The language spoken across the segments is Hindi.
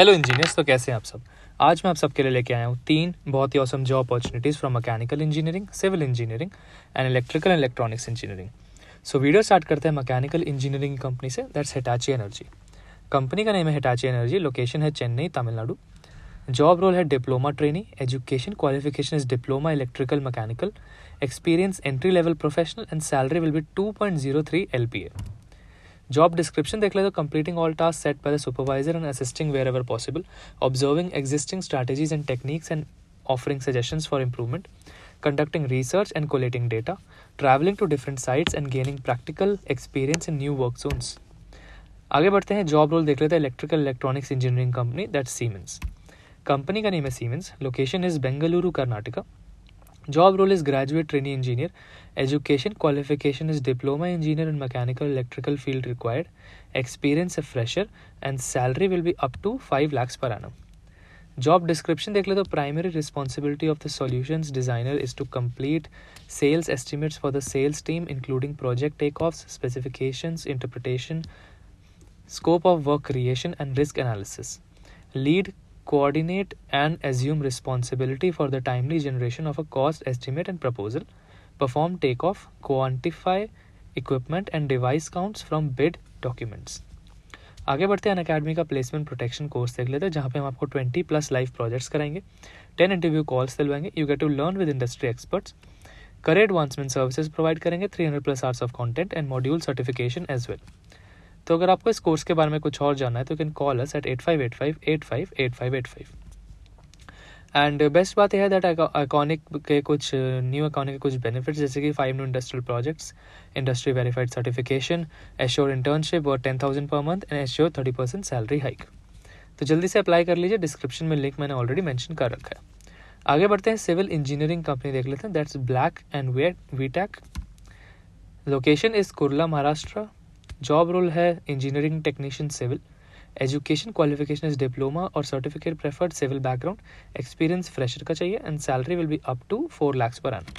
हेलो इंजीनियर्स तो कैसे हैं आप सब आज मैं आप सबके लिए लेके आया हूँ तीन बहुत ही awesome job opportunities from mechanical engineering civil engineering and electrical and electronics engineering so video start करते हैं मैकेनिकल इंजीनियरिंग कंपनी से दैट्स हिटाची एनर्जी कंपनी का नेम है हिटाची एनर्जी लोकेशन है चेन्नई तमिलनाडु जॉब रोल है diploma training education qualification is diploma electrical mechanical experience entry level professional and salary will be two point zero three L P A job description देख ले तो completing all task set by the supervisor and assisting wherever possible observing existing strategies and techniques and offering suggestion for improvement conducting research and collating data travelling to different sites and gaining practical experience in new work zones आगे बढ़ते हैं जॉब रोल देख लेते हैं electrical electronics engineering company that Siemens company का नेम है Siemens location is Bengaluru Karnataka Job role is graduate trainee engineer. Education qualification is diploma engineer in mechanical electrical field required. Experience a fresher and salary will be up to 5 lakhs per annum. Job description देख ले तो primary responsibility of the solutions designer is to complete sales estimates for the sales team including project takeoffs, specifications, interpretation, scope of work creation and risk analysis. Lead coordinate and assume responsibility for the timely generation of a cost estimate and proposal, perform takeoff, quantify equipment and device counts from bid documents. आगे बढ़ते हैं अन अकेडमी का प्लेसमेंट प्रोटेक्शन कोर्स देख लेते हैं जहाँ पे हम आपको 20 प्लस लाइव प्रोजेक्ट्स कराएंगे 10 इंटरव्यू कॉल्स दिलवाएंगे you get to learn with industry experts career advancement services provide करेंगे 300 plus hours of content and module certification as well तो अगर आपको इस कोर्स के बारे में कुछ और जानना है तो can call us at eight five eight five eight five eight five eight five and best बात यह है दैट अकॉनिक के कुछ न्यू अकॉनिक के कुछ बेनिफिट्स जैसे कि five new industrial projects industry verified certification assure internship और ten thousand per month and assure thirty percent salary hike तो जल्दी से अप्लाई कर लीजिए डिस्क्रिप्शन में लिंक मैंने ऑलरेडी मैंशन कर रखा है आगे बढ़ते हैं सिविल इंजीनियरिंग कंपनी देख लेते हैं दैट्स ब्लैक एंड वीटैक location is Kurla Maharashtra job role है engineering technician civil education qualification is diploma और certificate preferred civil background experience fresher का चाहिए and salary will be up to four lakhs per annum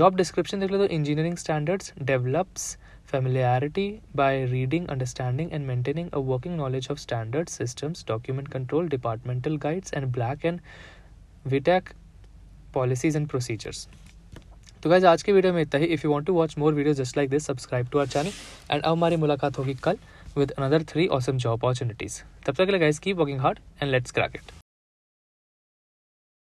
job description देख ले तो engineering standards develops familiarity by reading understanding and maintaining a working knowledge of standard systems document control departmental guides and black and विटैक पॉलिसीज एंड प्रोसीजर्स तो गाइज आज के वीडियो में इतना ही if you want to watch more video just like this subscribe to our channel and अब हमारी मुलाकात होगी कल with another three awesome job opportunities तब तक guys keep working hard and let's crack it